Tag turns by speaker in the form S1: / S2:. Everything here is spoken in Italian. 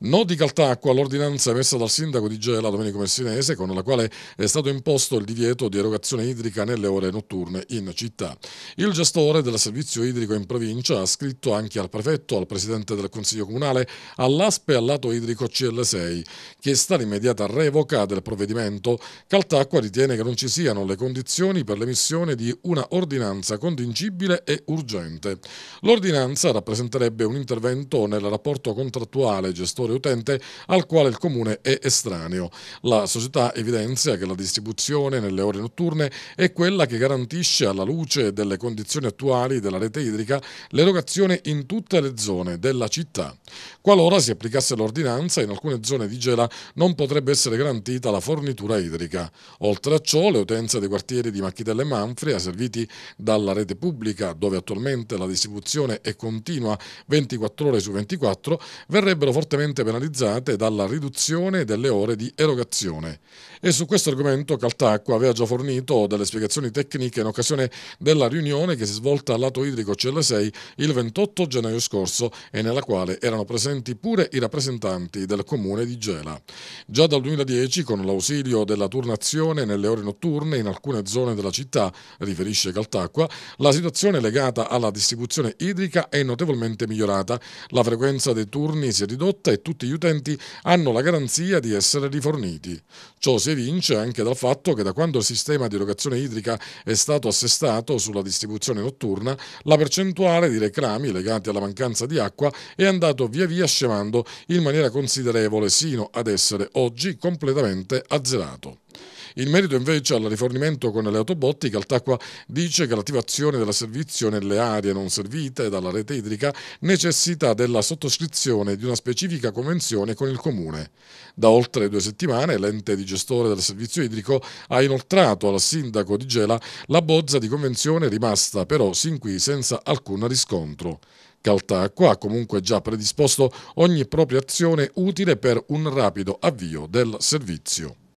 S1: No di Caltacqua all'ordinanza emessa dal sindaco di Gela, Domenico Messinese, con la quale è stato imposto il divieto di erogazione idrica nelle ore notturne in città. Il gestore del servizio idrico in provincia ha scritto anche al prefetto, al presidente del Consiglio Comunale, all'ASPE e lato Idrico CL6, chiesta l'immediata revoca del provvedimento. Caltacqua ritiene che non ci siano le condizioni per l'emissione di una ordinanza contingibile e urgente. L'ordinanza rappresenterebbe un intervento nel rapporto contrattuale gestore consumatore utente al quale il comune è estraneo. La società evidenzia che la distribuzione nelle ore notturne è quella che garantisce alla luce delle condizioni attuali della rete idrica l'erogazione in tutte le zone della città. Qualora si applicasse l'ordinanza, in alcune zone di Gela non potrebbe essere garantita la fornitura idrica. Oltre a ciò, le utenze dei quartieri di Macchitella e Manfria, serviti dalla rete pubblica, dove attualmente la distribuzione è continua 24 ore su 24, verrebbero fortemente fortemente penalizzate dalla riduzione delle ore di erogazione. E su questo argomento Caltacqua aveva già fornito delle spiegazioni tecniche in occasione della riunione che si è svolta al lato idrico CL6 il 28 gennaio scorso e nella quale erano presenti pure i rappresentanti del comune di Gela. Già dal 2010, con l'ausilio della turnazione nelle ore notturne in alcune zone della città, riferisce Caltacqua, la situazione legata alla distribuzione idrica è notevolmente migliorata. La frequenza dei turni si è ridotta e tutti gli utenti hanno la garanzia di essere riforniti. Ciò si evince anche dal fatto che da quando il sistema di erogazione idrica è stato assestato sulla distribuzione notturna, la percentuale di reclami legati alla mancanza di acqua è andato via via scemando in maniera considerevole sino ad essere oggi completamente azzerato. In merito invece al rifornimento con le autobotti, Caltacqua dice che l'attivazione del servizio nelle aree non servite dalla rete idrica necessita della sottoscrizione di una specifica convenzione con il Comune. Da oltre due settimane l'ente di gestore del servizio idrico ha inoltrato al sindaco di Gela la bozza di convenzione rimasta però sin qui senza alcun riscontro. Caltacqua ha comunque già predisposto ogni propria azione utile per un rapido avvio del servizio.